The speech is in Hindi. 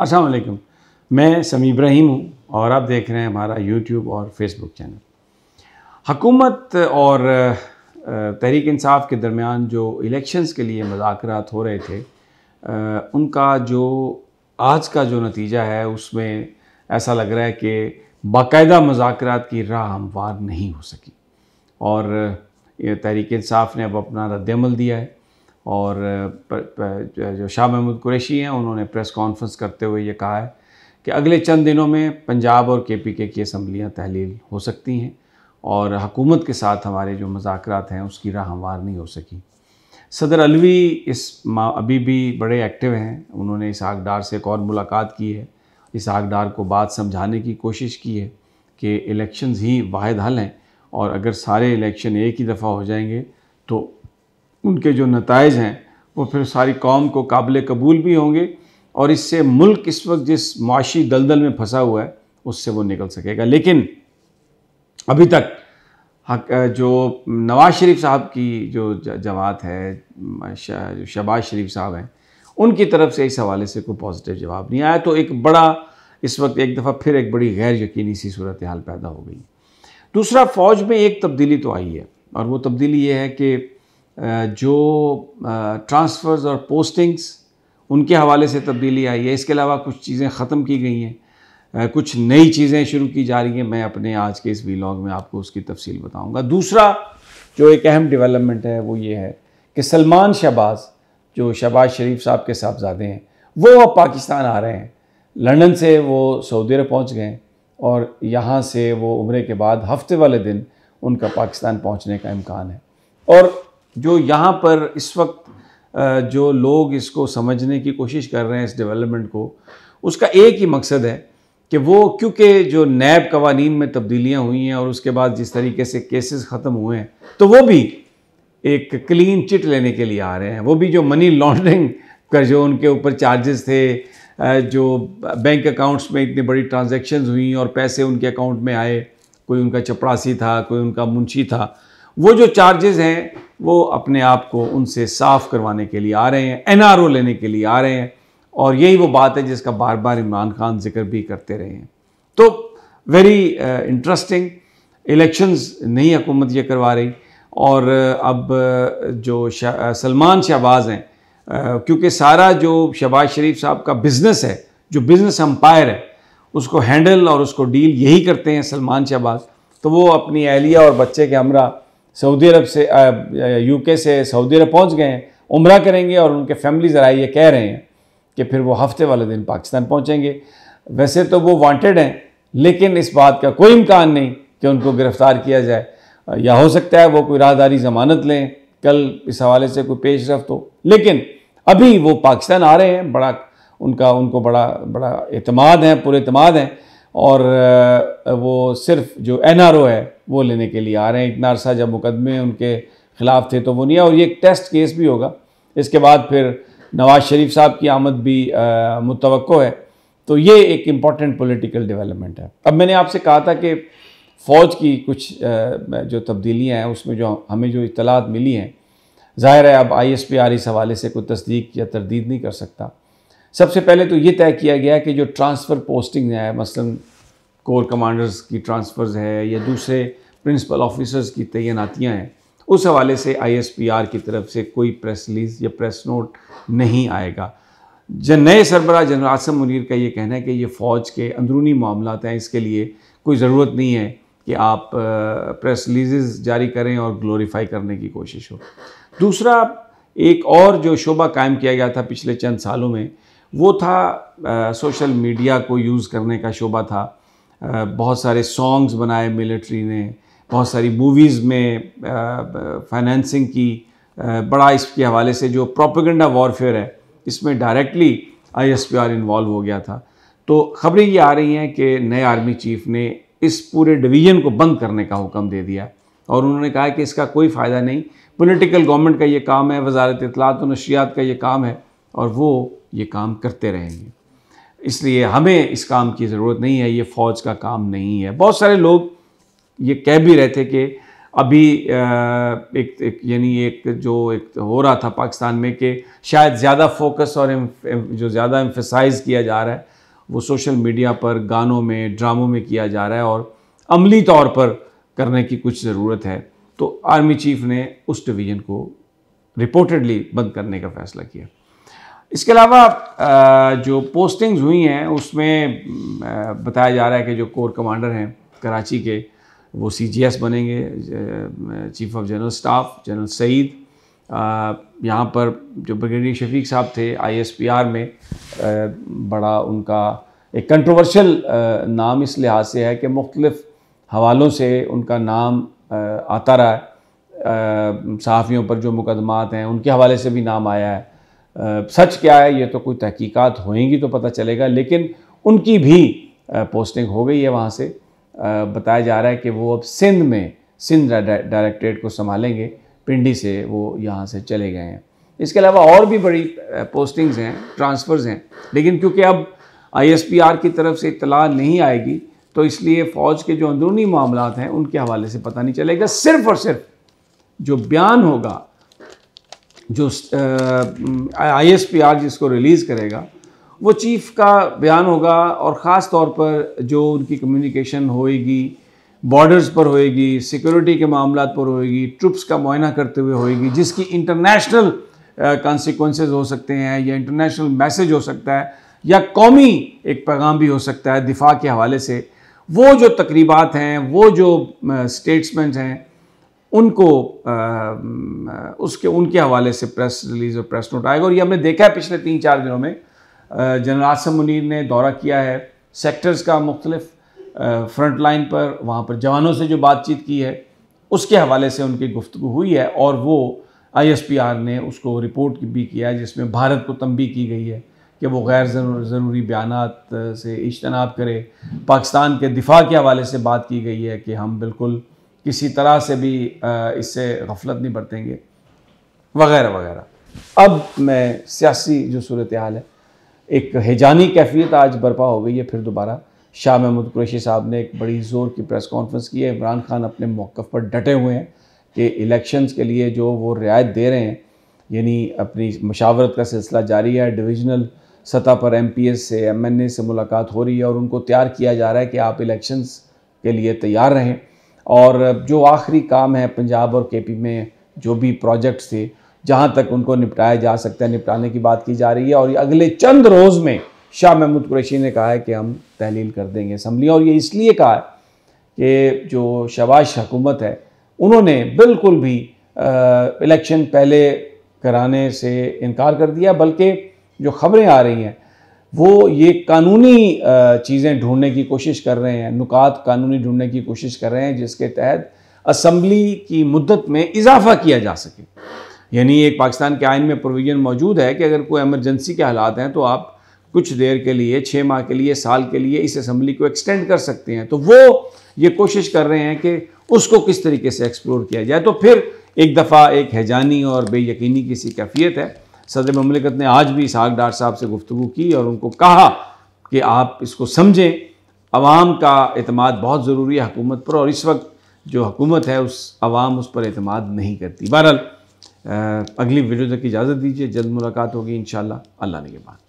असलकम मैं समी इब्राहिम हूँ और आप देख रहे हैं हमारा यूट्यूब और फेसबुक चैनल हकूमत और तहरीक इंसाफ के दरमियान जो इलेक्शंस के लिए मजाकरात हो रहे थे उनका जो आज का जो नतीजा है उसमें ऐसा लग रहा है कि बाकायदा मजाकरात की राह हमवार नहीं हो सकी और तहरीक इंसाफ ने अब अपना रद्दमल दिया है और जो शाह महमूद कुरैशी हैं उन्होंने प्रेस कॉन्फ्रेंस करते हुए ये कहा है कि अगले चंद दिनों में पंजाब और के पी के की असम्बलियाँ तहलील हो सकती हैं और हकूमत के साथ हमारे जो मजाक हैं उसकी राह हमवार नहीं हो सकी सदर अलवी इस माँ अभी भी बड़े एक्टिव हैं उन्होंने इसहाक डार से एक और मुलाकात की है इसहाक डार को बात समझाने की कोशिश की है कि इलेक्शंस ही वाद हल हैं और अगर सारे इलेक्शन एक ही दफ़ा हो जाएंगे तो उनके जो नतज हैं वो फिर सारी कौम को काबिल कबूल भी होंगे और इससे मुल्क इस वक्त जिस माशी दलदल में फंसा हुआ है उससे वो निकल सकेगा लेकिन अभी तक हक जो नवाज़ शरीफ साहब की जो जमात है जो शबाज शरीफ साहब हैं उनकी तरफ से इस हवाले से कोई पॉजिटिव जवाब नहीं आया तो एक बड़ा इस वक्त एक दफ़ा फिर एक बड़ी गैर यकीनी सी सूरत हाल पैदा हो गई दूसरा फ़ौज में एक तब्दीली तो आई है और वो तब्दीली ये है कि जो ट्रांसफ़र्स और पोस्टिंग्स उनके हवाले से तब्दीली आई है इसके अलावा कुछ चीज़ें ख़त्म की गई हैं कुछ नई चीज़ें शुरू की जा रही हैं मैं अपने आज के इस वीलॉग में आपको उसकी तफसील बताऊंगा दूसरा जो एक अहम डेवलपमेंट है वो ये है कि सलमान शहबाज़ जो शहबाज शरीफ साहब के साहबजादे हैं वो अब पाकिस्तान आ रहे हैं लंदन से वो सऊदी अरब पहुँच गए और यहाँ से वो उम्र के बाद हफ्ते वाले दिन उनका पाकिस्तान पहुँचने का इम्कान है और जो यहाँ पर इस वक्त जो लोग इसको समझने की कोशिश कर रहे हैं इस डेवलपमेंट को उसका एक ही मकसद है कि वो क्योंकि जो नैब कवानीन में तब्दीलियाँ हुई हैं और उसके बाद जिस तरीके से केसेस ख़त्म हुए हैं तो वो भी एक क्लीन चिट लेने के लिए आ रहे हैं वो भी जो मनी लॉन्ड्रिंग का जो उनके ऊपर चार्जेस थे जो बैंक अकाउंट्स में इतनी बड़ी ट्रांजेक्शन हुई और पैसे उनके अकाउंट में आए कोई उनका चपरासी था कोई उनका मुंशी था वो जो चार्जेस हैं वो अपने आप को उनसे साफ़ करवाने के लिए आ रहे हैं एन लेने के लिए आ रहे हैं और यही वो बात है जिसका बार बार इमरान खान जिक्र भी करते रहे हैं तो वेरी इंटरेस्टिंग इलेक्शंस नहीं हुकूमत ये करवा रही और uh, अब uh, जो uh, सलमान शहबाज हैं क्योंकि सारा जो शहबाज शरीफ साहब का बिज़नेस है जो बिज़नेस अम्पायर है उसको हैंडल और उसको डील यही करते हैं सलमान शहबाज तो वो अपनी अहलिया और बच्चे के हमरा सऊदी अरब से यूके से सऊदी अरब पहुंच गए हैं उम्र करेंगे और उनके फैमिली ज़रा ये कह रहे हैं कि फिर वो हफ्ते वाले दिन पाकिस्तान पहुंचेंगे वैसे तो वो वांटेड हैं लेकिन इस बात का कोई इम्कान नहीं कि उनको गिरफ़्तार किया जाए या हो सकता है वो कोई राहदारी ज़मानत लें कल इस हवाले से कोई पेश रफ्त हो लेकिन अभी वो पाकिस्तान आ रहे हैं बड़ा उनका उनको बड़ा बड़ा अतमाद है पुरेतमाद हैं और वो सिर्फ जो एन है वो लेने के लिए आ रहे हैं इतना अरसा जब मुकदमे उनके ख़िलाफ़ थे तो वो नहीं और ये एक टेस्ट केस भी होगा इसके बाद फिर नवाज़ शरीफ साहब की आमद भी मुतव है तो ये एक इम्पॉर्टेंट पॉलिटिकल डेवलपमेंट है अब मैंने आपसे कहा था कि फ़ौज की कुछ जो तब्दीलियाँ हैं उसमें जो हमें जो इतलात मिली हैं ज़ाहिर है अब आई एस पी आर इस हवाले से कोई तस्दीक या तरदीद नहीं कर सकता सबसे पहले तो ये तय किया गया कि जो ट्रांसफ़र पोस्टिंग है मसलन कोर कमांडर्स की ट्रांसफ़र्स है या दूसरे प्रिंसिपल ऑफिसर्स की तैनातियाँ हैं उस हवाले से आईएसपीआर की तरफ से कोई प्रेस रिलीज़ या प्रेस नोट नहीं आएगा जन नए सरबरा जनरल आसम मुनीर का ये कहना है कि ये फ़ौज के अंदरूनी मामला हैं इसके लिए कोई ज़रूरत नहीं है कि आप प्रेस रिलीज़ जारी करें और ग्लोरीफाई करने की कोशिश हो दूसरा एक और जो शोबा कायम किया गया था पिछले चंद सालों में वो था आ, सोशल मीडिया को यूज़ करने का शोबा था आ, बहुत सारे सॉन्ग्स बनाए मिलिट्री ने बहुत सारी मूवीज़ में फाइनेंसिंग की आ, बड़ा इसके हवाले से जो प्रोपिगेंडा वॉरफेयर है इसमें directly I S P R involve हो गया था तो खबरें ये आ रही हैं कि नए आर्मी चीफ ने इस पूरे डिवीज़न को बंद करने का हुक्म दे दिया और उन्होंने कहा कि इसका कोई फ़ायदा नहीं पॉलिटिकल गवर्नमेंट का ये काम है वजारत इतलात और नशियात का ये काम है और वो ये काम करते रहेंगे इसलिए हमें इस काम की ज़रूरत नहीं है ये फ़ौज का काम नहीं है बहुत सारे लोग ये कह भी रहे थे कि अभी एक, एक यानी एक जो एक हो रहा था पाकिस्तान में कि शायद ज़्यादा फोकस और जो ज़्यादा एम्फेसाइज किया जा रहा है वो सोशल मीडिया पर गानों में ड्रामों में किया जा रहा है और अमली तौर पर करने की कुछ ज़रूरत है तो आर्मी चीफ़ ने उस डिवीज़न को रिपोर्टेडली बंद करने का फ़ैसला किया इसके अलावा जो पोस्टिंग्स हुई हैं उसमें बताया जा रहा है कि जो कोर कमांडर हैं कराची के वो सीजीएस बनेंगे chief of general staff general Saeed यहाँ पर जो ब्रिगेडियर शफीक साहब थे आईएसपीआर में बड़ा उनका एक कंट्रोवर्शल नाम इस लिहाज से है कि मुख्तलफ़ हवालों से उनका नाम आता रहा है सहाफ़ियों पर जो मुकदमात हैं उनके हवाले से भी नाम आया है सच क्या है ये तो कोई तहकीकात होएंगी तो पता चलेगा लेकिन उनकी भी पोस्टिंग हो गई है वहाँ से बताया जा रहा है कि वो अब सिंध में सिंध डायरेक्ट्रेट को संभालेंगे पिंडी से वो यहाँ से चले गए हैं इसके अलावा और भी बड़ी पोस्टिंग्स हैं ट्रांसफ़र्स हैं लेकिन क्योंकि अब आईएसपीआर की तरफ से इतला नहीं आएगी तो इसलिए फ़ौज के जो अंदरूनी मामला हैं उनके हवाले से पता नहीं चलेगा सिर्फ और सिर्फ जो बयान होगा जो आई एस पी आर जिसको रिलीज़ करेगा वो चीफ का बयान होगा और ख़ास तौर पर जो उनकी कम्युनिकेशन होएगी बॉर्डर्स पर होएगी सिक्योरिटी के मामला पर होएगी ट्रुप्स का मुआयना करते हुए होएगी जिसकी इंटरनेशनल कॉन्सिक्वेंस हो सकते हैं या इंटरनेशनल मैसेज हो सकता है या कौमी एक पैगाम भी हो सकता है दिफा के हवाले से वो जो तकरीबात हैं वो जो स्टेट्समेंट हैं उनको आ, उसके उनके हवाले से प्रेस रिलीज और प्रेस नोट आएगा और ये हमने देखा है पिछले तीन चार दिनों में जनरल आसम मुनीर ने दौरा किया है सेक्टर्स का मुख्तलिफ फ्रंट लाइन पर वहाँ पर जवानों से जो बातचीत की है उसके हवाले से उनकी गुफ्तु हुई है और वो आईएसपीआर ने उसको रिपोर्ट भी किया है जिसमें भारत को तंबी की गई है कि वो गैर ज़रूरी बयान से इजतनाब करे पाकिस्तान के दिफा के हवाले से बात की गई है कि हम बिल्कुल किसी तरह से भी इससे गफलत नहीं बरतेंगे वगैरह वगैरह अब मैं सियासी जो सूरत हाल है एक हिजानी कैफियत आज बर्पा हो गई है फिर दोबारा शाह महमूद कुरैशी साहब ने एक बड़ी ज़ोर की प्रेस कॉन्फ्रेंस की है इमरान खान अपने मौक़ पर डटे हुए हैं कि इलेक्शंस के लिए जो वो रियायत दे रहे हैं यानी अपनी मशावरत का सिलसिला जारी है डिविजनल सतह पर एम पी एस से एम एन ए से मुलाकात हो रही है और उनको तैयार किया जा रहा है कि आप इलेक्शंस के लिए तैयार रहें और जो आखिरी काम है पंजाब और केपी में जो भी प्रोजेक्ट्स थे जहाँ तक उनको निपटाया जा सकता है निपटाने की बात की जा रही है और अगले चंद रोज़ में शाह महमूद कुरैशी ने कहा है कि हम तहलील कर देंगे असम्बली और ये इसलिए कहा है कि जो शबाश हुकूमत है उन्होंने बिल्कुल भी इलेक्शन पहले कराने से इनकार कर दिया बल्कि जो खबरें आ रही हैं वो ये कानूनी चीज़ें ढूंढने की कोशिश कर रहे हैं नुकात कानूनी ढूंढने की कोशिश कर रहे हैं जिसके तहत असम्बली की मुद्दत में इजाफा किया जा सके यानी एक पाकिस्तान के आयन में प्रोविज़न मौजूद है कि अगर कोई एमरजेंसी के हालात हैं तो आप कुछ देर के लिए छः माह के लिए साल के लिए इस असम्बली को एक्सटेंड कर सकते हैं तो वो ये कोशिश कर रहे हैं कि उसको किस तरीके से एक्सप्लोर किया जाए तो फिर एक दफ़ा एक हैजानी और बेयकीनी की सी कैफियत है सदर ममलिकत ने आज भी इसहाक डार साहब से गुफ्तु की और उनको कहा कि आप इसको समझें आवाम का अतमाद बहुत ज़रूरी है हकूमत पर और इस वक्त जो हकूमत है उस आवाम उस पर अतमाद नहीं करती बहरहाल अगली वीडियो तक इजाज़त दीजिए जल्द मुलाकात होगी इन अल्लाह ने के बाद